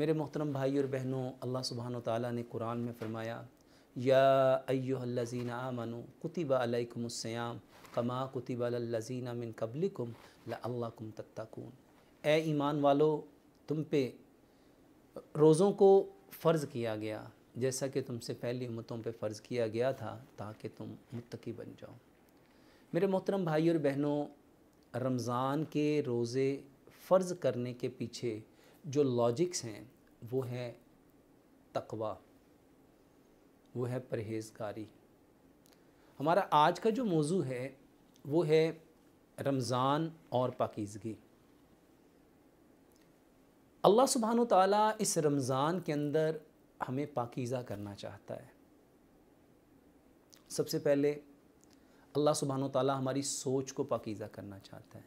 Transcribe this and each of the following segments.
मेरे मोहतरम भाई और बहनों अल्लाह सुबहान ताली ने कुरान में फ़रमाया या अयोहल्लिन आमनु कुतिबा अलैकुमस्याम कमा कुतिबालजीना मिन कबलिकुम लल्लाकुम तत्ताकून ए ईमान वालो तुम पे रोज़ों को फ़र्ज़ किया गया जैसा कि तुमसे पहली उम्मतों पे फ़र्ज़ किया गया था ताकि तुम मुत्तकी बन जाओ मेरे मोहतरम भाई और बहनों रमज़ान के रोज़े फ़र्ज़ करने के पीछे जो लॉजिक्स हैं वो है तकवा वो है परहेज़गारी हमारा आज का जो मौजू है वो है रमज़ान और पाकिजगी अल्लाह सुबहान तला इस रमज़ान के अंदर हमें पाकिज़ा करना चाहता है सबसे पहले अल्लाह सुबहान तला हमारी सोच को पाकिज़ा करना चाहता है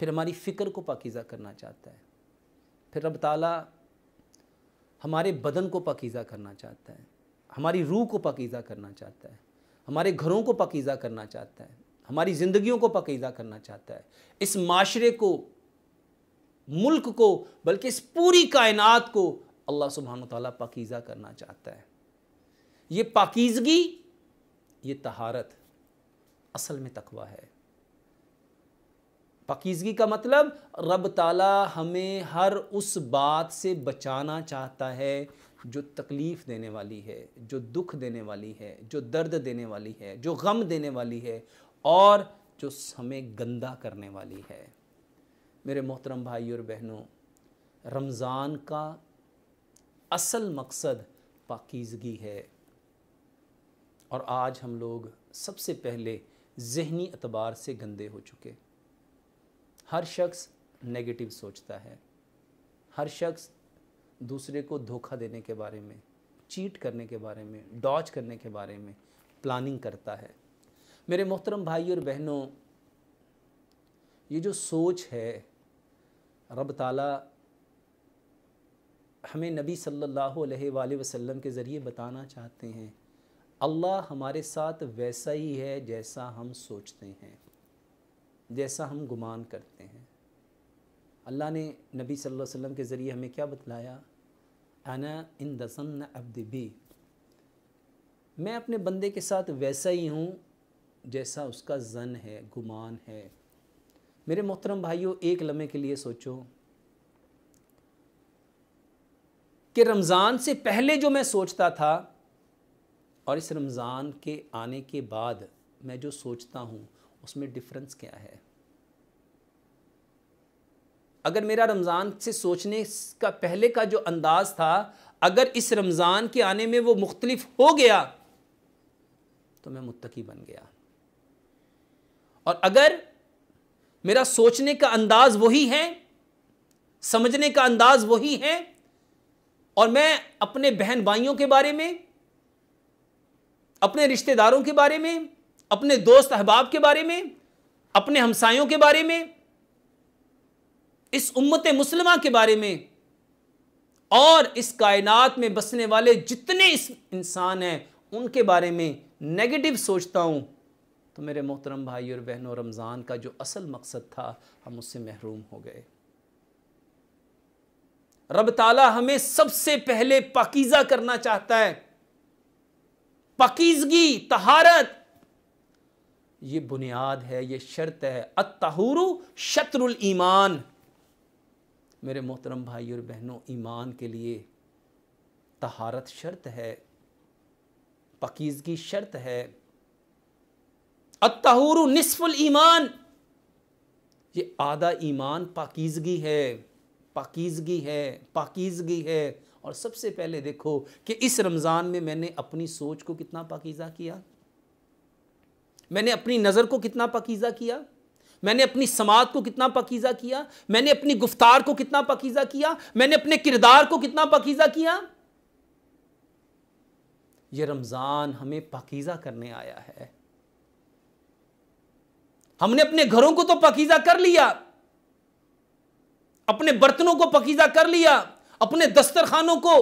फिर हमारी फ़िक्र को पाकिज़ा करना चाहता है फिर रब ताला हमारे बदन को पकीज़ा करना चाहता है हमारी रूह को पकीज़ा करना चाहता है हमारे घरों को पकीज़ा करना चाहता है हमारी ज़िंदगियों को पकीज़ा करना चाहता है इस माशरे को मुल्क को बल्कि इस पूरी कायनात को अल्लाह सुबहान तला पकीज़ा करना चाहता है ये पाकिजगी ये तहारत असल में तकवा है पकीज़गी का मतलब रब ताला हमें हर उस बात से बचाना चाहता है जो तकलीफ़ देने वाली है जो दुख देने वाली है जो दर्द देने वाली है जो गम देने वाली है और जो हमें गंदा करने वाली है मेरे मोहतरम भाई और बहनों रमज़ान का असल मकसद पाकिजगी है और आज हम लोग सबसे पहले जहनी अतबार से गंदे हो चुके हर शख्स नेगेटिव सोचता है हर शख्स दूसरे को धोखा देने के बारे में चीट करने के बारे में डॉच करने के बारे में प्लानिंग करता है मेरे मोहतरम भाई और बहनों ये जो सोच है रब ताला हमें नबी सल्लल्लाहु अलैहि वसल्लम के ज़रिए बताना चाहते हैं अल्लाह हमारे साथ वैसा ही है जैसा हम सोचते हैं जैसा हम गुमान करते हैं अल्लाह ने नबी सल्लल्लाहु अलैहि वसल्लम के ज़रिए हमें क्या बतलाया आना इन दसन्न अब्दी भी मैं अपने बंदे के साथ वैसा ही हूँ जैसा उसका जन है गुमान है मेरे मोहतरम भाइयों एक लम्हे के लिए सोचो कि रमज़ान से पहले जो मैं सोचता था और इस रमज़ान के आने के बाद मैं जो सोचता हूँ उसमें डिफरेंस क्या है अगर मेरा रमज़ान से सोचने का पहले का जो अंदाज़ था अगर इस रमज़ान के आने में वो मुख्तलिफ हो गया तो मैं मुत्तकी बन गया और अगर मेरा सोचने का अंदाज़ वही है समझने का अंदाज़ वही है और मैं अपने बहन भाइयों के बारे में अपने रिश्तेदारों के बारे में अपने दोस्त अहबाब के बारे में अपने हमसायों के बारे में इस उम्मत मुसलमा के बारे में और इस कायनात में बसने वाले जितने इस इंसान हैं उनके बारे में नेगेटिव सोचता हूँ तो मेरे मोहतरम भाई और बहनों रमज़ान का जो असल मकसद था हम उससे महरूम हो गए रब ताला हमें सबसे पहले पाकिज़ा करना चाहता है पाकिजगी तहारत ये बुनियाद है ये शर्त है अतहुरु शत्रुल ईमान मेरे मोहतरम भाई और बहनों ईमान के लिए तहारत शर्त है पकीजगी शर्त है अतहुरु नसफुल ईमान ये आधा ईमान पाकीजगी है पाकीजगी है पाकीजगी है और सबसे पहले देखो कि इस रमज़ान में मैंने अपनी सोच को कितना पाकीज़ा किया मैंने अपनी नज़र को कितना पकीज़ा किया मैंने अपनी समाज को कितना पकीज़ा किया मैंने अपनी गुफ्तार को कितना पकीज़ा किया मैंने अपने किरदार को कितना पकीज़ा किया ये रमज़ान हमें पकीज़ा करने आया है हमने अपने घरों को तो पकीज़ा कर लिया अपने बर्तनों को पकीज़ा कर लिया अपने दस्तरखानों को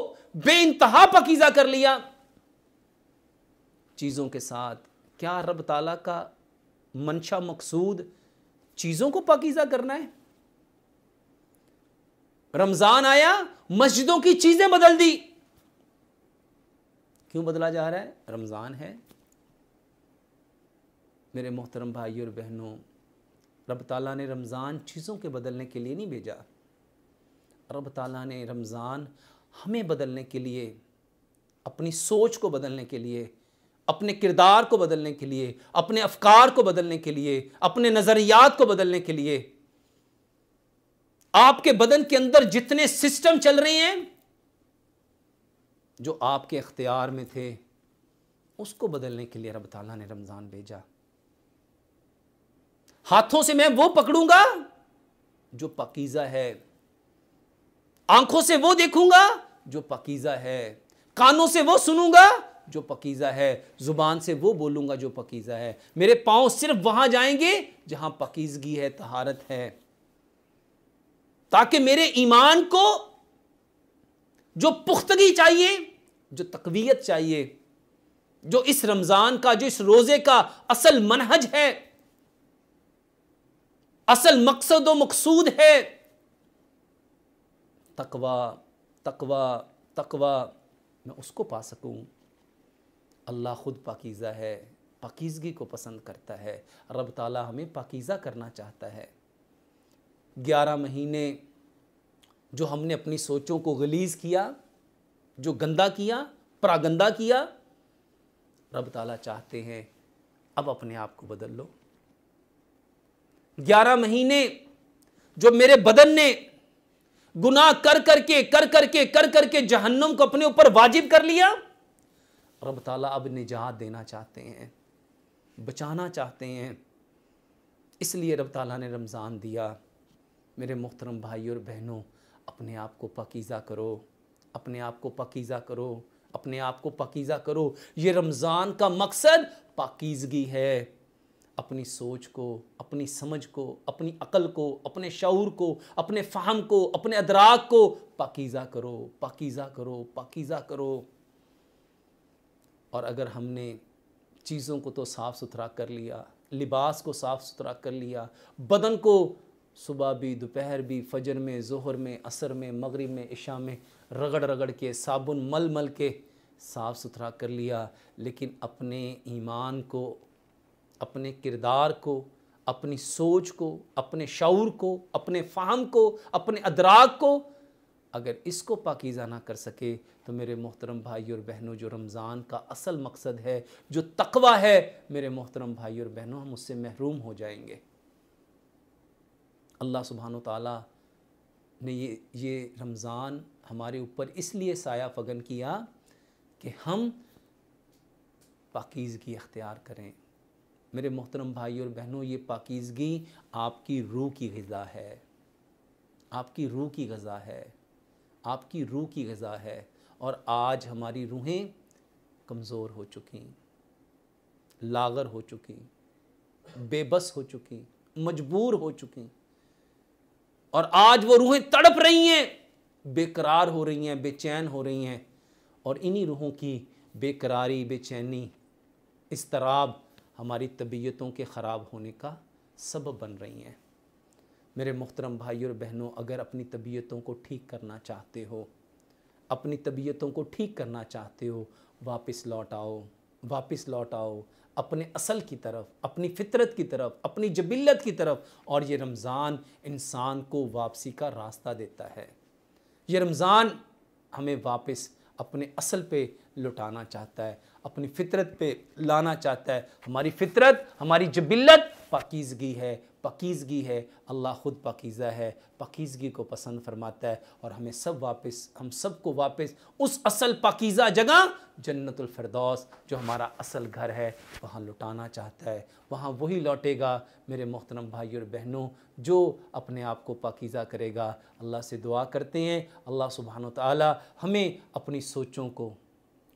बे इंतहा पकीज़ा कर लिया चीज़ों के साथ क्या रब ताला का मंशा मकसूद चीज़ों को पाकिज़ा करना है रमज़ान आया मस्जिदों की चीज़ें बदल दी क्यों बदला जा रहा है रमज़ान है मेरे मोहतरम भाई और बहनों रब ताला ने रमज़ान चीज़ों के बदलने के लिए नहीं भेजा रब ताला ने रमज़ान हमें बदलने के लिए अपनी सोच को बदलने के लिए अपने किरदार को बदलने के लिए अपने अफकार को बदलने के लिए अपने नज़रियात को बदलने के लिए आपके बदन के अंदर जितने सिस्टम चल रहे हैं जो आपके अख्तियार में थे उसको बदलने के लिए रब ताला ने रमज़ान भेजा हाथों से मैं वो पकड़ूंगा जो पकीजा है आंखों से वो देखूंगा जो पकीजा है कानों से वो सुनूंगा जो पकीज़ा है ज़ुबान से वो बोलूँगा जो पकीज़ा है मेरे पाँव सिर्फ वहाँ जाएंगे जहाँ पकीज़गी है तहारत है ताकि मेरे ईमान को जो पुख्तगी चाहिए जो तकवीत चाहिए जो इस रमज़ान का जो इस रोज़े का असल मनहज है असल मकसद व मकसूद है तकवा तकवा तकवा मैं उसको पा सकूँ अल्लाह ख़ुद पाकिज़ा है पाकिज़गी को पसंद करता है रब ताला हमें पाकिज़ा करना चाहता है ग्यारह महीने जो हमने अपनी सोचों को गलीज़ किया जो गंदा किया प्रागंदा किया रब ताला चाहते हैं अब अपने आप को बदल लो ग्यारह महीने जो मेरे बदन ने गुनाह कर करके कर करके कर करके जहन्नम को अपने ऊपर वाजिब कर लिया रब ताला अब निजात देना चाहते हैं बचाना चाहते हैं इसलिए रब ताला ने रमज़ान दिया मेरे मोहतरम भाई और बहनों अपने आप को पकीज़ा करो अपने आप को पकीज़ा करो अपने आप को पकीज़ा करो ये रमज़ान का मकसद पाकीज़गी है अपनी सोच को अपनी समझ को अपनी अकल को अपने शौर को अपने फाहम को अपने अदराक को पाकीज़ा करो पाकीज़ा करो पाकीज़ा करो और अगर हमने चीज़ों को तो साफ़ सुथरा कर लिया लिबास को साफ़ सुथरा कर लिया बदन को सुबह भी दोपहर भी फजर में जोहर में असर में मगरिब में इशा में रगड़ रगड़ के साबुन मल मल के साफ़ सुथरा कर लिया लेकिन अपने ईमान को अपने किरदार को अपनी सोच को अपने शौर को अपने फ़ाम को अपने अदराक को अगर इसको पाकिज़ा ना कर सके तो मेरे मोहतरम भाई और बहनों जो रमज़ान का असल मकसद है जो तकवा है मेरे मोहतरम भाई और बहनों हम उससे महरूम हो जाएंगे अल्लाह सुबहान तला ने ये ये रमज़ान हमारे ऊपर इसलिए साया फगन किया कि हम पाकिज़गी अख्तियार करें मेरे मोहतरम भाई और बहनों ये पाकिज़गी आपकी रूह की गज़ा है आपकी रूह की गज़ा है आपकी रूह की गज़ा है और आज हमारी रूहें कमज़ोर हो चुकी लागर हो चुकी बेबस हो चुकी मजबूर हो चुकी और आज वो रूहें तड़प रही हैं बेकरार हो रही हैं बेचैन हो रही हैं और इन्हीं रूहों की बेकरारी बेचैनी इस तराब हमारी तबीयतों के ख़राब होने का सबब बन रही हैं मेरे मोहतरम भाई और बहनों अगर अपनी तबीयतों को ठीक करना चाहते हो अपनी तबीयतों को ठीक करना चाहते हो वापस लौट आओ वापस लौट आओ अपने असल की तरफ अपनी फितरत की तरफ अपनी जबिलत की तरफ और ये रमज़ान इंसान को वापसी का रास्ता देता है ये रमज़ान हमें वापस अपने असल पे लुटाना चाहता है अपनी फितरत पे लाना चाहता है हमारी फितरत हमारी जबिलत पाकिजगी है पकीज़गी है अल्लाह ख़ुद पकीज़ा है पकीज़गी को पसंद फरमाता है और हमें सब वापस हम सब को वापस उस असल पकीज़ा जगह जन्नतफरदौस जो हमारा असल घर है वहाँ लुटाना चाहता है वहाँ वही लौटेगा मेरे मोहतरम भाई और बहनों जो अपने आप को पकीज़ा करेगा अल्लाह से दुआ करते हैं अल्लाह सुबहान तमें अपनी सोचों को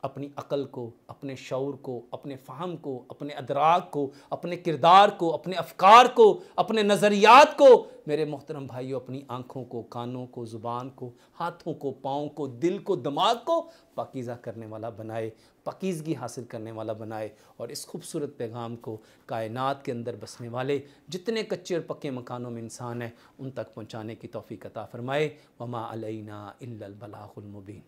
अपनी अकल को अपने शौर को अपने फाहम को अपने अदराक को अपने किरदार को अपने अफकार को अपने नज़रियात को मेरे मोहतरम भाइयों अपनी आँखों को कानों को ज़ुबान को हाथों को पाँव को दिल को दिमाग को पाकिज़ा करने वाला बनाए पाकिजगी हासिल करने वाला बनाए और इस खूबसूरत पैगाम को कायनात के अंदर बसने वाले जितने कच्चे और पक्के मकानों में इंसान हैं उन तक पहुँचाने की तोफ़ी कता फ़रमाए वमा अलैना इल्लल बलागुल मुबीन